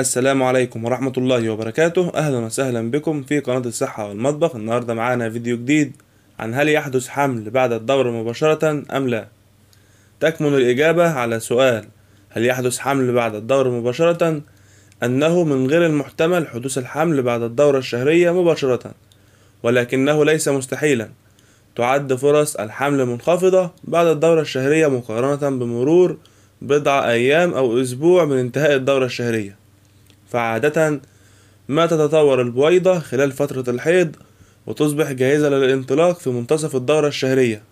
السلام عليكم ورحمة الله وبركاته أهلا وسهلا بكم في قناة الصحة والمطبخ النهاردة معانا فيديو جديد عن هل يحدث حمل بعد الدورة مباشرة أم لا تكمن الإجابة على سؤال هل يحدث حمل بعد الدورة مباشرة أنه من غير المحتمل حدوث الحمل بعد الدورة الشهرية مباشرة ولكنه ليس مستحيلا تعد فرص الحمل منخفضة بعد الدورة الشهرية مقارنة بمرور بضع أيام أو أسبوع من انتهاء الدورة الشهرية فعادة ما تتطور البويضة خلال فترة الحيض وتصبح جاهزة للانطلاق في منتصف الدورة الشهرية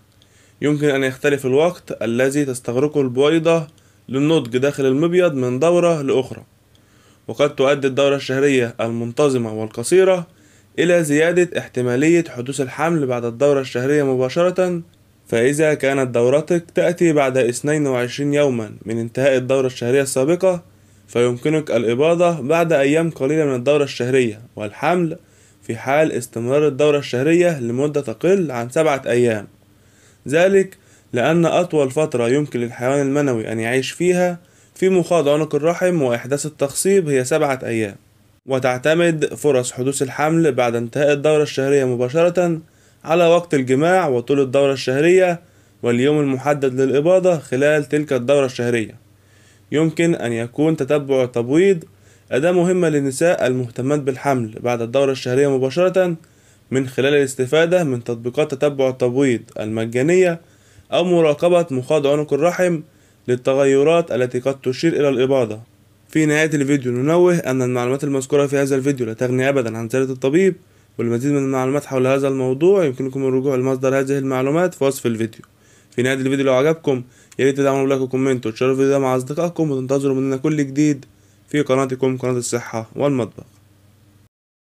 يمكن أن يختلف الوقت الذي تستغرقه البويضة للنضج داخل المبيض من دورة لأخرى وقد تؤدي الدورة الشهرية المنتظمة والقصيرة إلى زيادة احتمالية حدوث الحمل بعد الدورة الشهرية مباشرة فإذا كانت دورتك تأتي بعد 22 يوما من انتهاء الدورة الشهرية السابقة فيمكنك الإباضة بعد أيام قليلة من الدورة الشهرية والحمل في حال استمرار الدورة الشهرية لمدة تقل عن سبعة أيام ذلك لأن أطول فترة يمكن للحيوان المنوي أن يعيش فيها في مخاض عنق الرحم وإحداث التخصيب هي سبعة أيام وتعتمد فرص حدوث الحمل بعد انتهاء الدورة الشهرية مباشرة على وقت الجماع وطول الدورة الشهرية واليوم المحدد للإباضة خلال تلك الدورة الشهرية يمكن أن يكون تتبع التبويض أداة مهمة للنساء المهتمات بالحمل بعد الدورة الشهرية مباشرة من خلال الاستفادة من تطبيقات تتبع التبويض المجانية أو مراقبة مخاض عنق الرحم للتغيرات التي قد تشير إلى الإباضة في نهاية الفيديو ننوه أن المعلومات المذكورة في هذا الفيديو لا تغني أبدا عن سيرة الطبيب والمزيد من المعلومات حول هذا الموضوع يمكنكم الرجوع لمصدر هذه المعلومات في وصف الفيديو في نهايه الفيديو لو عجبكم يا ريت تدعمونا بلايك وكومنت وتشاركوا الفيديو ده مع اصدقائكم وتنتظروا مننا كل جديد في قناتكم قناه الصحه والمطبخ